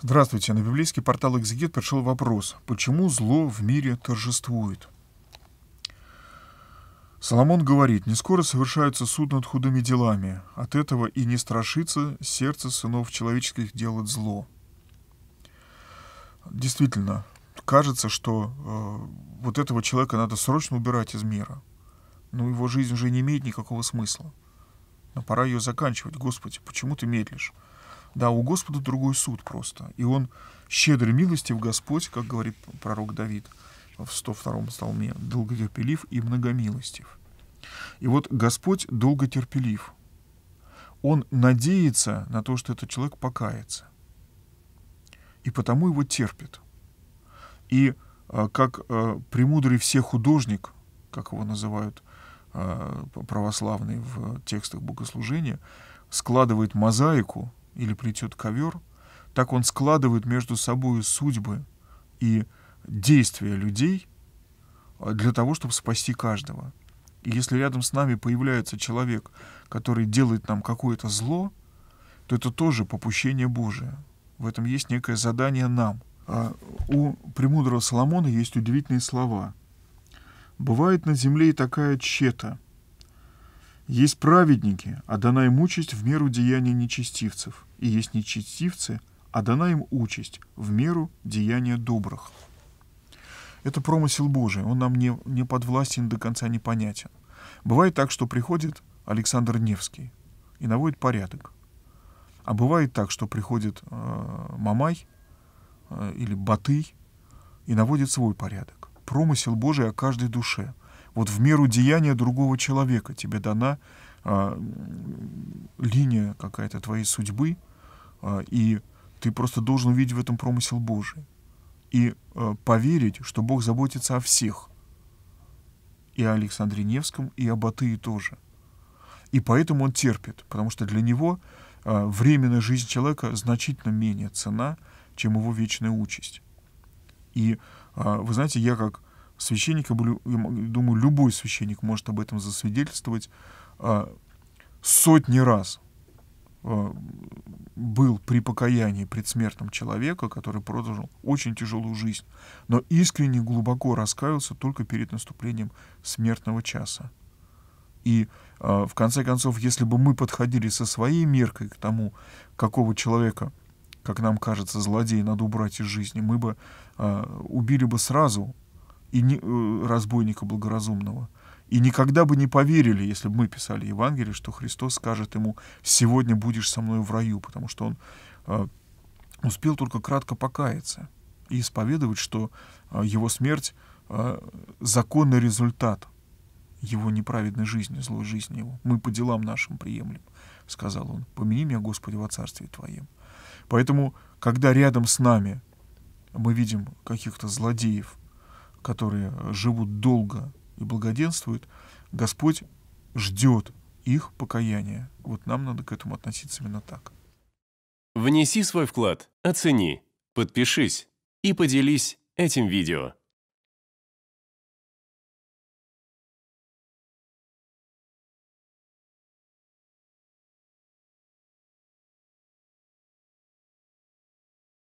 Здравствуйте. На библейский портал «Экзегет» пришел вопрос, почему зло в мире торжествует? Соломон говорит, «Не скоро совершается суд над худыми делами, от этого и не страшится сердце сынов человеческих делать зло». Действительно, кажется, что э, вот этого человека надо срочно убирать из мира. Но ну, его жизнь уже не имеет никакого смысла. Но пора ее заканчивать. Господи, почему ты медлишь? Да, у Господа другой суд просто. И он щедрый милостив Господь, как говорит пророк Давид в 102-м псалме, долготерпелив и многомилостив. И вот Господь долготерпелив. Он надеется на то, что этот человек покается. И потому его терпит. И а, как а, премудрый все художник, как его называют а, православные в текстах богослужения, складывает мозаику или плетет ковер, так он складывает между собой судьбы и действия людей для того, чтобы спасти каждого. И если рядом с нами появляется человек, который делает нам какое-то зло, то это тоже попущение Божие. В этом есть некое задание нам. А у премудрого Соломона есть удивительные слова. «Бывает на земле и такая чета. Есть праведники, а дана им участь в меру деяний нечестивцев и есть нечестивцы, а дана им участь в меру деяния добрых. Это промысел Божий, он нам не, не подвластен до конца непонятен. Бывает так, что приходит Александр Невский и наводит порядок. А бывает так, что приходит э, Мамай э, или Батый и наводит свой порядок. Промысел Божий о каждой душе. Вот в меру деяния другого человека тебе дана а, линия какая-то твоей судьбы, а, и ты просто должен увидеть в этом промысел Божий и а, поверить, что Бог заботится о всех, и о Александре Невском, и об Атые тоже. И поэтому он терпит, потому что для него временная жизнь человека значительно менее цена, чем его вечная участь. И вы знаете, я как священник, я думаю, любой священник может об этом засвидетельствовать, а, сотни раз а, был при покаянии предсмертном человека, который прожил очень тяжелую жизнь, но искренне глубоко раскаялся только перед наступлением смертного часа. И а, в конце концов, если бы мы подходили со своей меркой к тому, какого человека, как нам кажется, злодей надо убрать из жизни, мы бы убили бы сразу и не, э, разбойника благоразумного – и никогда бы не поверили, если бы мы писали Евангелие, что Христос скажет ему, сегодня будешь со мной в раю, потому что он э, успел только кратко покаяться и исповедовать, что э, его смерть э, законный результат его неправедной жизни, злой жизни его. Мы по делам нашим приемлем, сказал он. Помяни меня, Господи, во Царстве Твоем. Поэтому, когда рядом с нами мы видим каких-то злодеев, которые э, живут долго, и благоденствует, Господь ждет их покаяния. Вот нам надо к этому относиться именно так. Внеси свой вклад, оцени, подпишись и поделись этим видео.